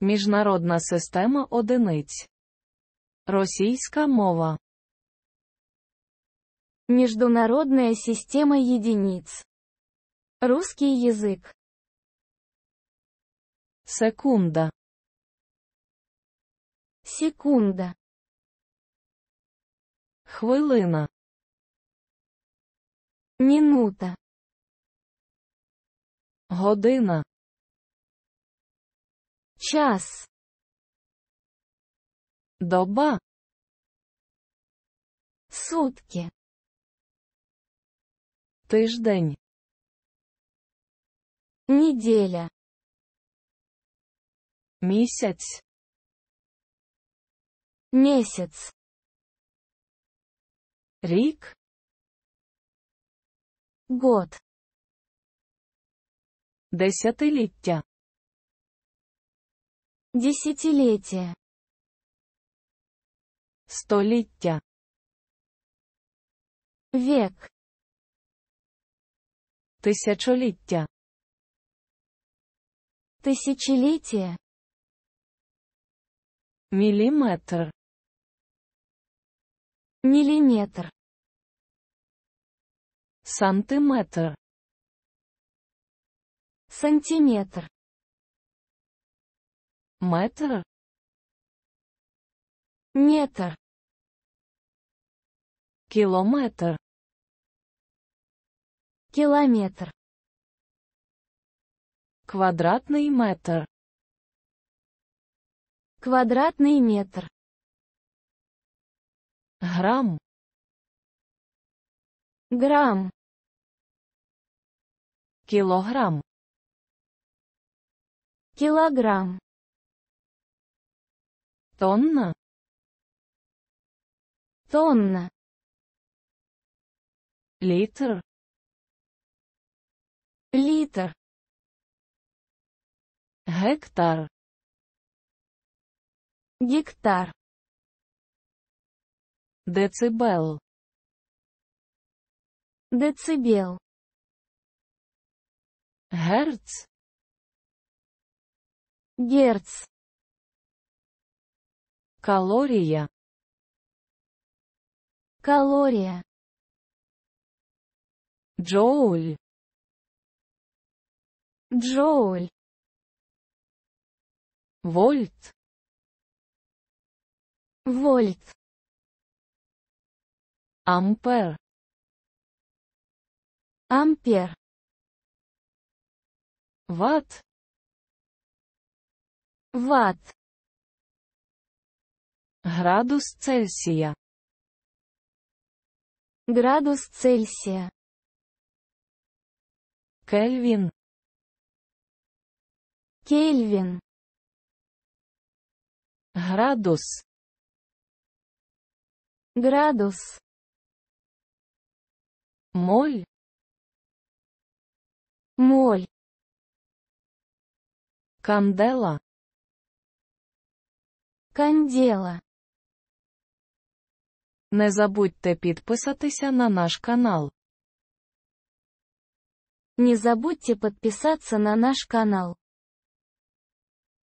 Міжнародна система одиниць. Російська мова. Міжнародна система единиц. Русский язык. Секунда. Секунда. Хвилина. Минута. Година. час доба сутки тиждень неделя Месяц. месяц Рик. год десятиліття Десятилетие. Століття. Век. Тисячоліття. Тысячелетие. Миллиметр. Миллиметр. Сантиметр. Сантиметр метр метр километр километр квадратный метр квадратный метр грамм грамм килограмм килограмм Тонна. Тонна. Литр. Литр. Гектар. Гектар. Децибел. Децибел. Герц. Герц. Калория. Калория. Джоуль. Джоуль. Вольт. Вольт. Ампер. Ампер. Ватт. Ватт. Градус Цельсия. Градус Цельсия. Кельвин. Кельвин. Градус. Градус. Моль. Моль. Кандела. Кандела. Не забудьте подписаться на наш канал. Не забудьте подписаться на наш канал.